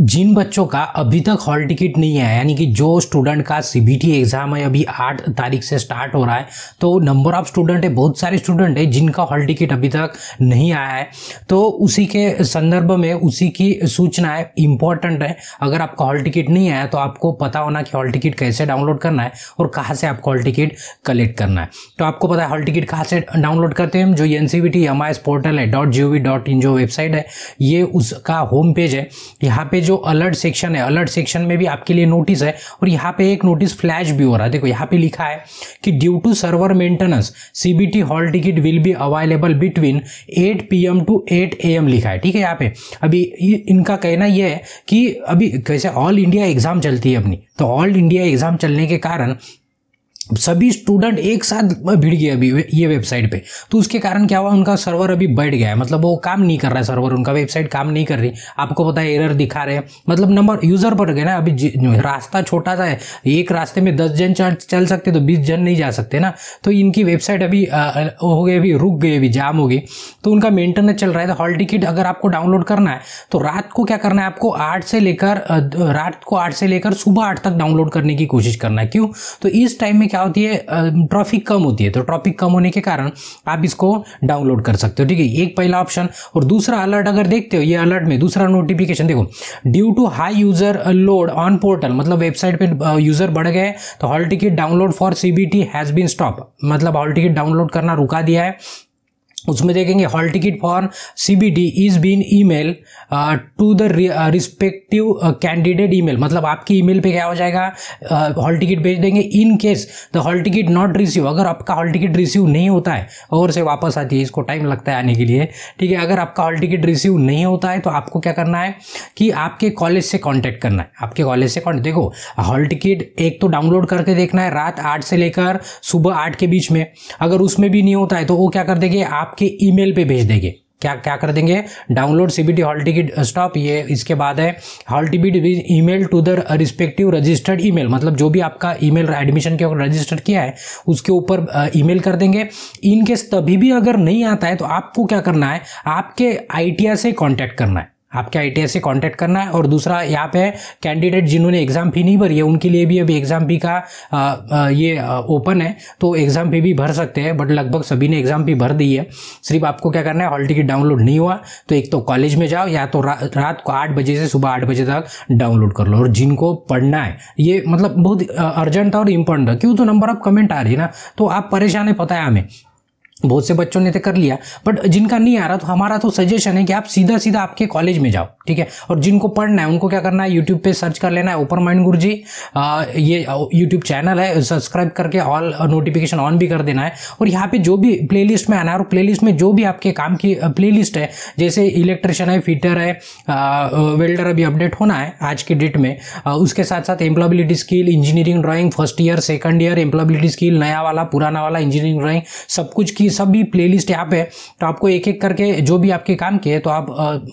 जिन बच्चों का अभी तक हॉल टिकट नहीं है यानी कि जो स्टूडेंट का सीबीटी एग्ज़ाम है अभी आठ तारीख से स्टार्ट हो रहा है तो नंबर ऑफ स्टूडेंट है बहुत सारे स्टूडेंट है जिनका हॉल टिकट अभी तक नहीं आया है तो उसी के संदर्भ में उसी की सूचना है इम्पॉर्टेंट है अगर आपका हॉल टिकट नहीं आया तो आपको पता होना कि हॉल टिकट कैसे डाउनलोड करना है और कहाँ से आपको हॉल टिकट कलेक्ट करना है तो आपको पता है हॉल टिकट कहाँ से डाउनलोड करते हैं जो N C T M I S portal है dot G O V dot in जो वेबसाइट है ये उसका होम पेज है यहाँ पे जो अलर्ट सेक्शन है अलर्ट सेक्शन में भी आपके लिए नोटिस है और यहाँ पे एक नोटिस फ्लैश भी हो रहा है देखो यहाँ पे लिखा है कि due to server maintenance CBT hall ticket will be available between 8 PM to 8 AM लिखा है ठीक है यहाँ पे अभी इनका कहना यह है कि अभी कैसे ऑल इंडिया एग्जाम चलती है अपनी तो ऑल इंडिया एग्जाम चलने के कारण सभी स्टूडेंट एक साथ भिड़ गए अभी ये वेबसाइट पे तो उसके कारण क्या हुआ उनका सर्वर अभी बैठ गया है मतलब वो काम नहीं कर रहा है सर्वर उनका वेबसाइट काम नहीं कर रही आपको पता है एरर दिखा रहे हैं मतलब नंबर यूज़र बढ़ गए ना अभी रास्ता छोटा सा है एक रास्ते में दस जन चल सकते तो बीस जन नहीं जा सकते ना तो इनकी वेबसाइट अभी हो गई अभी रुक गई अभी जाम हो गई तो उनका मेंटेनेंस चल रहा है तो हॉल टिकट अगर आपको डाउनलोड करना है तो रात को क्या करना है आपको आठ से लेकर रात को आठ से लेकर सुबह आठ तक डाउनलोड करने की कोशिश करना है क्यों तो इस टाइम में क्या क्या होती है ट्रॉफिक कम होती है तो ट्रॉफिक कम होने के कारण आप इसको डाउनलोड कर सकते हो ठीक है एक पहला ऑप्शन और दूसरा अलर्ट अगर देखते हो ये अलर्ट में दूसरा नोटिफिकेशन देखो due to high user load on portal मतलब वेबसाइट पे यूजर बढ़ गए तो hall ticket download for CBT has been stop मतलब हॉल टिकट डाउनलोड करना रुका दिया है उसमें देखेंगे hall ticket for C B D is been email to the respective candidate email मतलब आपकी ई मेल पर क्या हो जाएगा हॉल uh, टिकट भेज देंगे in case the hall ticket not receive अगर आपका हॉल टिकट रिसीव नहीं होता है और से वापस आती है इसको टाइम लगता है आने के लिए ठीक है अगर आपका हॉल टिकट रिसीव नहीं होता है तो आपको क्या करना है कि आपके कॉलेज से कॉन्टैक्ट करना है आपके कॉलेज से कॉन्टैक्ट देखो हॉल टिकट एक तो डाउनलोड करके देखना है रात आठ से लेकर सुबह आठ के बीच में अगर उसमें भी नहीं होता है तो वो क्या कर देंगे आप आपके ईमेल पे भेज देंगे क्या क्या कर देंगे download CBT hall ticket stop ये इसके बाद है hall ticket mail to the respective registered mail मतलब जो भी आपका ई मेल एडमिशन के रजिस्टर किया है उसके ऊपर ई मेल कर देंगे इनकेस तभी भी अगर नहीं आता है तो आपको क्या करना है आपके आईटीआर से कॉन्टैक्ट करना है आपके आई से कांटेक्ट करना है और दूसरा यहाँ पे कैंडिडेट जिन्होंने एग्ज़ाम फ़ी नहीं भरी है उनके लिए भी अभी एग्ज़ाम फ़ी का आ, आ, ये ओपन है तो एग्ज़ाम फ़ी भी भर सकते हैं बट लगभग सभी ने एग्ज़ाम फ़ी भर दी है सिर्फ आपको क्या करना है हॉल टिकट डाउनलोड नहीं हुआ तो एक तो कॉलेज में जाओ या तो रा, रात को आठ बजे से सुबह आठ बजे तक डाउनलोड कर लो और जिनको पढ़ना है ये मतलब बहुत अर्जेंट और इम्पोर्टेंट है क्यों तो नंबर ऑफ कमेंट आ रही है ना तो आप परेशान है पता है हमें बहुत से बच्चों ने तो कर लिया बट जिनका नहीं आ रहा तो हमारा तो सजेशन है कि आप सीधा सीधा आपके कॉलेज में जाओ ठीक है और जिनको पढ़ना है उनको क्या करना है यूट्यूब पे सर्च कर लेना है ओपन माइंड गुरु जी आ, ये यूट्यूब चैनल है सब्सक्राइब करके ऑल नोटिफिकेशन ऑन भी कर देना है और यहाँ पे जो भी प्ले में आना है और प्ले में जो भी आपके काम की प्ले है जैसे इलेक्ट्रिशियन है फिटर है वेल्डर अभी अपडेट होना है आज के डेट में आ, उसके साथ साथ employability skill engineering drawing first year second year employability skill नया वाला पुराना वाला इंजीनियरिंग ड्राॅइंग सब कुछ की की सभी प्लेलिस्ट यहाँ पे तो आपको एक एक करके जो भी आपके काम के है तो आप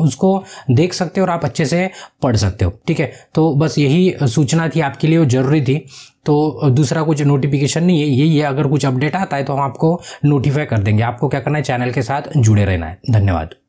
उसको देख सकते हो और आप अच्छे से पढ़ सकते हो ठीक है तो बस यही सूचना थी आपके लिए ज़रूरी थी तो दूसरा कुछ नोटिफिकेशन नहीं है यही है अगर कुछ अपडेट आता है तो हम आपको नोटिफाई कर देंगे आपको क्या करना है चैनल के साथ जुड़े रहना है धन्यवाद